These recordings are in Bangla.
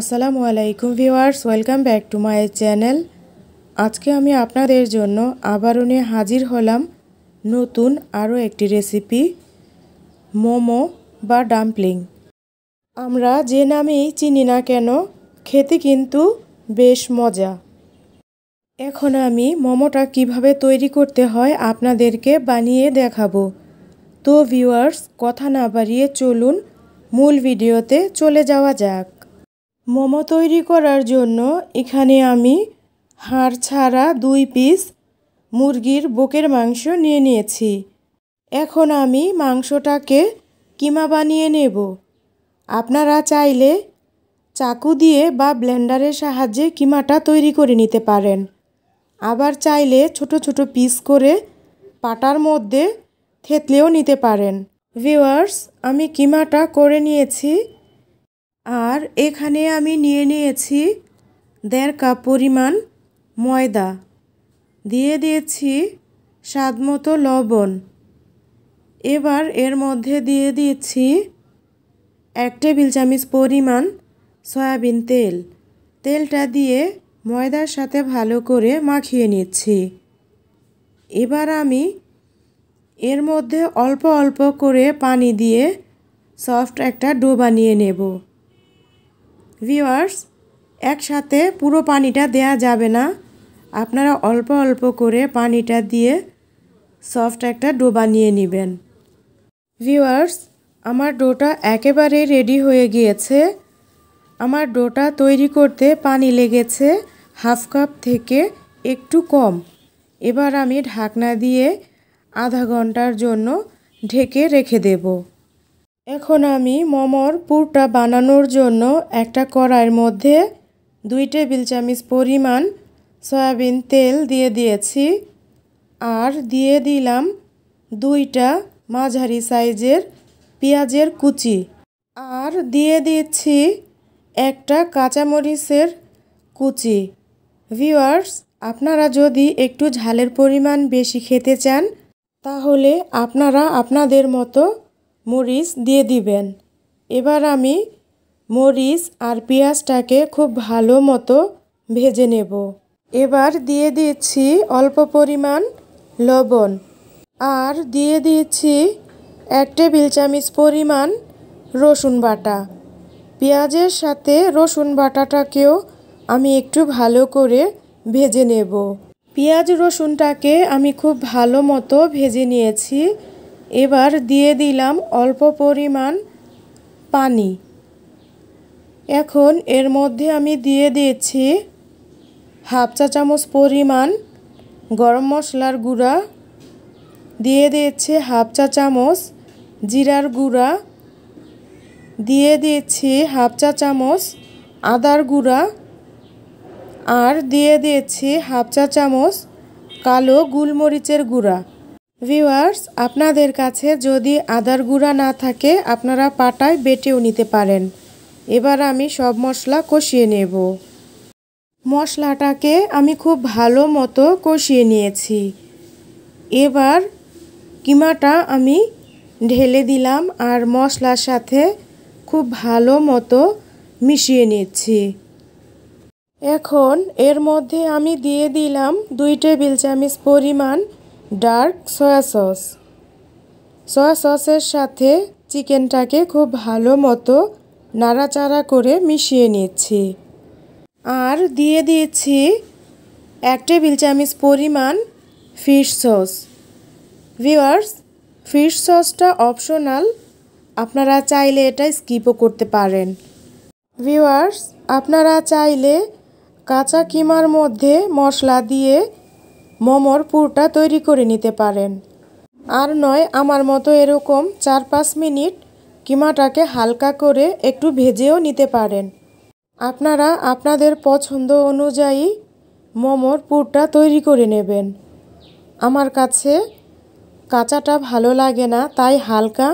আসসালামু আলাইকুম viewers welcome back to my channel আজকে আমি আপনাদের জন্য আবারও নিয়ে হাজির হলাম নতুন আরও একটি রেসিপি মোমো বা ডাম্পলিং আমরা যে নামেই চিনি না কেন খেতে কিন্তু বেশ মজা এখন আমি মোমোটা কিভাবে তৈরি করতে হয় আপনাদেরকে বানিয়ে দেখাবো তো ভিউয়ার্স কথা না বাড়িয়ে চলুন মূল ভিডিওতে চলে যাওয়া যাক মোমো তৈরি করার জন্য এখানে আমি হাড় ছাড়া দুই পিস মুরগির বোকের মাংস নিয়ে নিয়েছি এখন আমি মাংসটাকে কিমা বানিয়ে নেব আপনারা চাইলে চাকু দিয়ে বা ব্লেন্ডারের সাহায্যে কিমাটা তৈরি করে নিতে পারেন আবার চাইলে ছোট ছোট পিস করে পাটার মধ্যে থেতলেও নিতে পারেন ভিওয়ার্স আমি কিমাটা করে নিয়েছি আর এখানে আমি নিয়ে নিয়েছি দেড় কাপ পরিমাণ ময়দা দিয়ে দিয়েছি স্বাদমতো লবণ এবার এর মধ্যে দিয়ে দিয়েছি এক টেবিল চামচ পরিমাণ সয়াবিন তেল তেলটা দিয়ে ময়দার সাথে ভালো করে মাখিয়ে নিচ্ছি এবার আমি এর মধ্যে অল্প অল্প করে পানি দিয়ে সফট একটা ডো বানিয়ে নেব ভিওয়ার্স একসাথে পুরো পানিটা দেয়া যাবে না আপনারা অল্প অল্প করে পানিটা দিয়ে সফট একটা ডো বানিয়ে নেবেন ভিওয়ার্স আমার ডোটা একেবারে রেডি হয়ে গিয়েছে আমার ডোটা তৈরি করতে পানি লেগেছে হাফ কাপ থেকে একটু কম এবার আমি ঢাকনা দিয়ে আধা ঘন্টার জন্য ঢেকে রেখে দেবো এখন আমি মোমোর পুরটা বানানোর জন্য একটা কড়াইয়ের মধ্যে দুই টেবিল চামচ পরিমাণ সয়াবিন তেল দিয়ে দিয়েছি আর দিয়ে দিলাম দুইটা মাঝারি সাইজের পেঁয়াজের কুচি আর দিয়ে দিচ্ছি একটা কাঁচামরিচের কুচি ভিওয়ার্স আপনারা যদি একটু ঝালের পরিমাণ বেশি খেতে চান তাহলে আপনারা আপনাদের মতো মরিচ দিয়ে দিবেন এবার আমি মরিচ আর পেঁয়াজটাকে খুব ভালো মতো ভেজে নেব এবার দিয়ে দিচ্ছি অল্প পরিমাণ লবণ আর দিয়ে দিচ্ছি এক টেবিল চামচ পরিমাণ রসুন বাটা পেঁয়াজের সাথে রসুন বাটাটাকেও আমি একটু ভালো করে ভেজে নেব পেঁয়াজ রসুনটাকে আমি খুব ভালো মতো ভেজে নিয়েছি এবার দিয়ে দিলাম অল্প পরিমাণ পানি এখন এর মধ্যে আমি দিয়ে দিয়েছি হাফ চা চামচ পরিমাণ গরম মশলার গুঁড়া দিয়ে দিয়েছি হাফ চা চামচ জিরার গুঁড়া দিয়ে দিয়েছি হাফ চা চামচ আদার গুঁড়া আর দিয়ে দিয়েছি হাফ চা চামচ কালো গুলমরিচের গুঁড়া ভিউয়ার্স আপনাদের কাছে যদি আদার গুঁড়া না থাকে আপনারা পাটায় বেটেও নিতে পারেন এবার আমি সব মশলা কষিয়ে নেব মশলাটাকে আমি খুব ভালো মতো কষিয়ে নিয়েছি এবার কিমাটা আমি ঢেলে দিলাম আর মশলার সাথে খুব ভালো মতো মিশিয়ে নিচ্ছি এখন এর মধ্যে আমি দিয়ে দিলাম দুই টেবিল চামিচ পরিমাণ ডার্ক সয়া সস সয়া সসের সাথে চিকেনটাকে খুব ভালো মতো নাড়াচাড়া করে মিশিয়ে নিচ্ছি আর দিয়ে দিয়েছি এক টেবিল চামচ পরিমাণ ফিশ সস ভিওয়ার্স ফিশ সসটা অপশনাল আপনারা চাইলে এটা স্কিপও করতে পারেন ভিওয়ার্স আপনারা চাইলে কাঁচা কিমার মধ্যে মশলা দিয়ে মোমোর পুরটা তৈরি করে নিতে পারেন আর নয় আমার মতো এরকম চার পাঁচ মিনিট কিমাটাকে হালকা করে একটু ভেজেও নিতে পারেন আপনারা আপনাদের পছন্দ অনুযায়ী মোমোর পুরটা তৈরি করে নেবেন আমার কাছে কাঁচাটা ভালো লাগে না তাই হালকা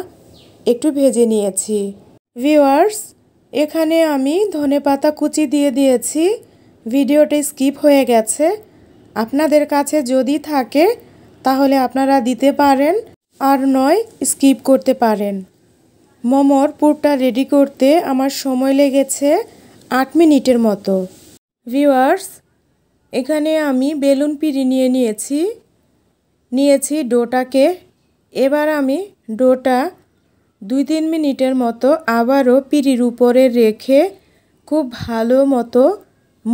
একটু ভেজে নিয়েছি ভিওয়ার্স এখানে আমি ধনে পাতা কুচি দিয়ে দিয়েছি ভিডিওটি স্কিপ হয়ে গেছে আপনাদের কাছে যদি থাকে তাহলে আপনারা দিতে পারেন আর নয় স্কিপ করতে পারেন মোমোর পুরটা রেডি করতে আমার সময় লেগেছে আট মিনিটের মতো ভিওয়ার্স এখানে আমি বেলুন পিড়ি নিয়ে নিয়েছি নিয়েছি ডোটাকে এবার আমি ডোটা দুই তিন মিনিটের মতো আবারও পিড়ির উপরে রেখে খুব ভালো মতো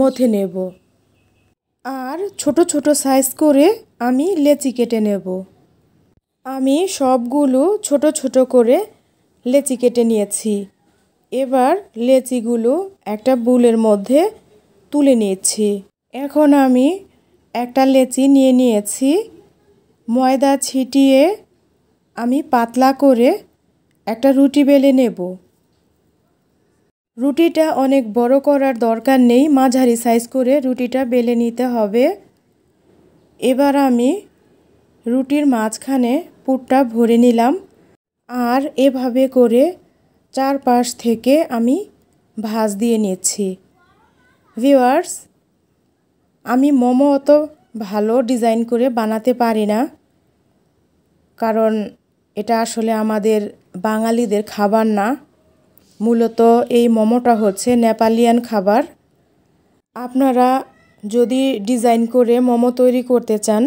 মথে নেব আর ছোট ছোট সাইজ করে আমি লেচি কেটে নেব আমি সবগুলো ছোট ছোট করে লেচি কেটে নিয়েছি এবার লেচিগুলো একটা বুলের মধ্যে তুলে নিয়েছি এখন আমি একটা লেচি নিয়ে নিয়েছি ময়দা ছিটিয়ে আমি পাতলা করে একটা রুটি বেলে নেব রুটিটা অনেক বড় করার দরকার নেই মাঝারি সাইজ করে রুটিটা বেলে নিতে হবে এবার আমি রুটির মাঝখানে পুরটা ভরে নিলাম আর এভাবে করে চারপাশ থেকে আমি ভাজ দিয়ে নিচ্ছি ভিওয়ার্স আমি মোমো অত ভালো ডিজাইন করে বানাতে পারি না কারণ এটা আসলে আমাদের বাঙালিদের খাবার না মূলত এই মোমোটা হচ্ছে নেপালিয়ান খাবার আপনারা যদি ডিজাইন করে মোমো তৈরি করতে চান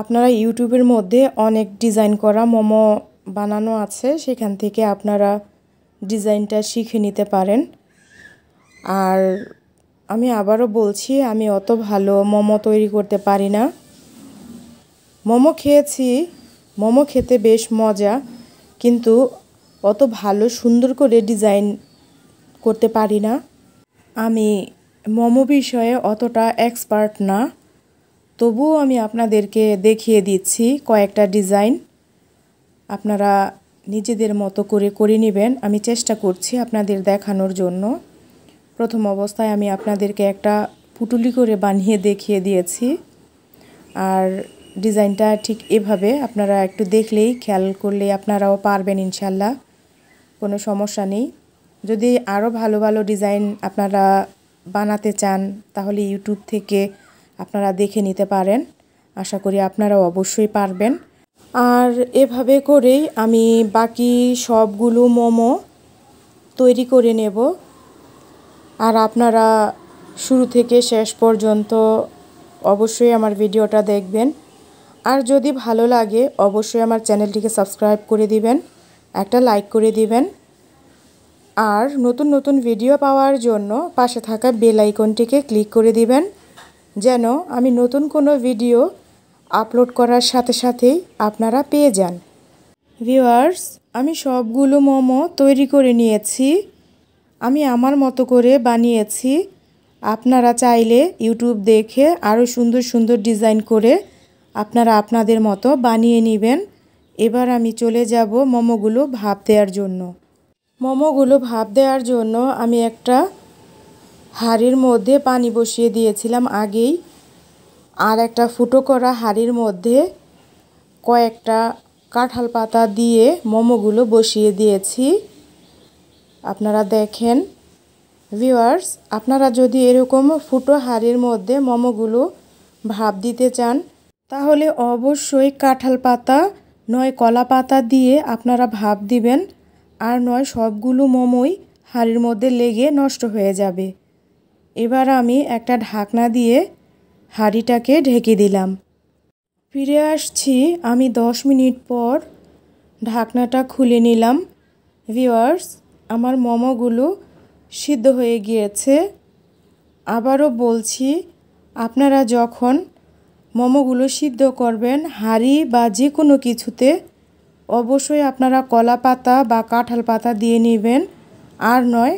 আপনারা ইউটিউবের মধ্যে অনেক ডিজাইন করা মোমো বানানো আছে সেখান থেকে আপনারা ডিজাইনটা শিখে নিতে পারেন আর আমি আবারও বলছি আমি অত ভালো মোমো তৈরি করতে পারি না মোমো খেয়েছি মোমো খেতে বেশ মজা কিন্তু অত ভালো সুন্দর করে ডিজাইন করতে পারি না আমি মোমো বিষয়ে অতটা এক্সপার্ট না তবুও আমি আপনাদেরকে দেখিয়ে দিচ্ছি কয়েকটা ডিজাইন আপনারা নিজেদের মতো করে করে নেবেন আমি চেষ্টা করছি আপনাদের দেখানোর জন্য প্রথম অবস্থায় আমি আপনাদেরকে একটা পুটুলি করে বানিয়ে দেখিয়ে দিয়েছি আর ডিজাইনটা ঠিক এভাবে আপনারা একটু দেখলেই খেয়াল করলে আপনারাও পারবেন ইনশাল্লাহ কোনো সমস্যা নেই যদি আরও ভালো ভালো ডিজাইন আপনারা বানাতে চান তাহলে ইউটিউব থেকে আপনারা দেখে নিতে পারেন আশা করি আপনারা অবশ্যই পারবেন আর এভাবে করেই আমি বাকি সবগুলো মোমো তৈরি করে নেব আর আপনারা শুরু থেকে শেষ পর্যন্ত অবশ্যই আমার ভিডিওটা দেখবেন আর যদি ভালো লাগে অবশ্যই আমার চ্যানেলটিকে সাবস্ক্রাইব করে দিবেন একটা লাইক করে দিবেন আর নতুন নতুন ভিডিও পাওয়ার জন্য পাশে থাকা বেল আইকনটিকে ক্লিক করে দিবেন যেন আমি নতুন কোনো ভিডিও আপলোড করার সাথে সাথেই আপনারা পেয়ে যান ভিউয়ার্স আমি সবগুলো মোমো তৈরি করে নিয়েছি আমি আমার মতো করে বানিয়েছি আপনারা চাইলে ইউটিউব দেখে আরও সুন্দর সুন্দর ডিজাইন করে আপনারা আপনাদের মতো বানিয়ে নেবেন এবার আমি চলে যাব মোমোগুলো ভাপ দেওয়ার জন্য মোমোগুলো ভাপ দেওয়ার জন্য আমি একটা হাড়ির মধ্যে পানি বসিয়ে দিয়েছিলাম আগেই আর একটা ফুটো করা হাড়ির মধ্যে কয়েকটা কাঁঠাল পাতা দিয়ে মোমোগুলো বসিয়ে দিয়েছি আপনারা দেখেন ভিওয়ার্স আপনারা যদি এরকম ফুটো হাড়ির মধ্যে মোমোগুলো ভাপ দিতে চান তাহলে অবশ্যই কাঁঠাল পাতা নয় কলা পাতা দিয়ে আপনারা ভাপ দিবেন আর নয় সবগুলো মোমোই হাড়ির মধ্যে লেগে নষ্ট হয়ে যাবে এবার আমি একটা ঢাকনা দিয়ে হাঁড়িটাকে ঢেকে দিলাম ফিরে আসছি আমি দশ মিনিট পর ঢাকনাটা খুলে নিলাম ভিওয়ার্স আমার মোমোগুলো সিদ্ধ হয়ে গিয়েছে আবারও বলছি আপনারা যখন মোমোগুলো সিদ্ধ করবেন হাঁড়ি বা যে কোনো কিছুতে অবশ্যই আপনারা কলা পাতা বা কাঁঠাল পাতা দিয়ে নেবেন আর নয়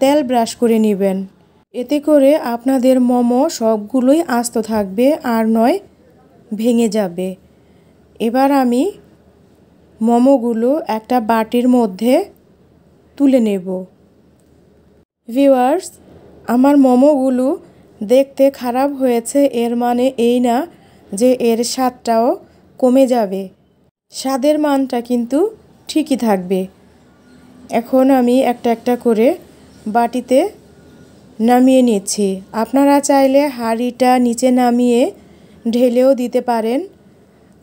তেল ব্রাশ করে নেবেন এতে করে আপনাদের মোমো সবগুলোই আস্ত থাকবে আর নয় ভেঙে যাবে এবার আমি মোমোগুলো একটা বাটির মধ্যে তুলে নেব ভিওয়ার্স আমার মোমোগুলো দেখতে খারাপ হয়েছে এর মানে এই না যে এর স্বাদটাও কমে যাবে স্বাদের মানটা কিন্তু ঠিকই থাকবে এখন আমি একটা একটা করে বাটিতে নামিয়ে নিচ্ছি আপনারা চাইলে হাঁড়িটা নিচে নামিয়ে ঢেলেও দিতে পারেন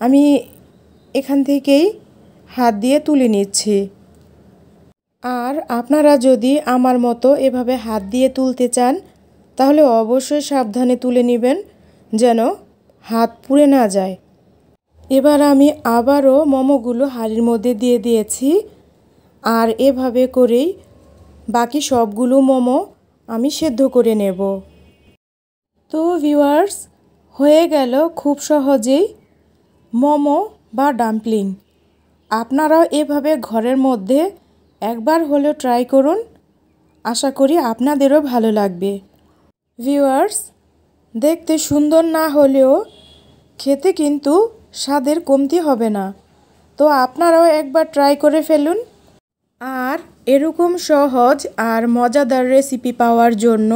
আমি এখান থেকেই হাত দিয়ে তুলে নিচ্ছি আর আপনারা যদি আমার মতো এভাবে হাত দিয়ে তুলতে চান তাহলে অবশ্যই সাবধানে তুলে নেবেন যেন হাত পুড়ে না যায় এবার আমি আবারও মোমোগুলো হাড়ির মধ্যে দিয়ে দিয়েছি আর এভাবে করেই বাকি সবগুলো মোমো আমি সেদ্ধ করে নেব তো ভিউয়ার্স হয়ে গেল খুব সহজেই মোমো বা ডাম্পলিং আপনারাও এভাবে ঘরের মধ্যে একবার হলেও ট্রাই করুন আশা করি আপনাদেরও ভালো লাগবে ভিউয়ার্স দেখতে সুন্দর না হলেও খেতে কিন্তু স্বাদের কমতি হবে না তো আপনারাও একবার ট্রাই করে ফেলুন আর এরকম সহজ আর মজাদার রেসিপি পাওয়ার জন্য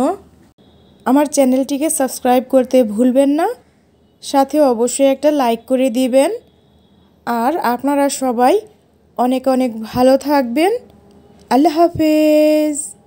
আমার চ্যানেলটিকে সাবস্ক্রাইব করতে ভুলবেন না সাথে অবশ্যই একটা লাইক করে দিবেন আর আপনারা সবাই অনেক অনেক ভালো থাকবেন আল্লাহ হাফেজ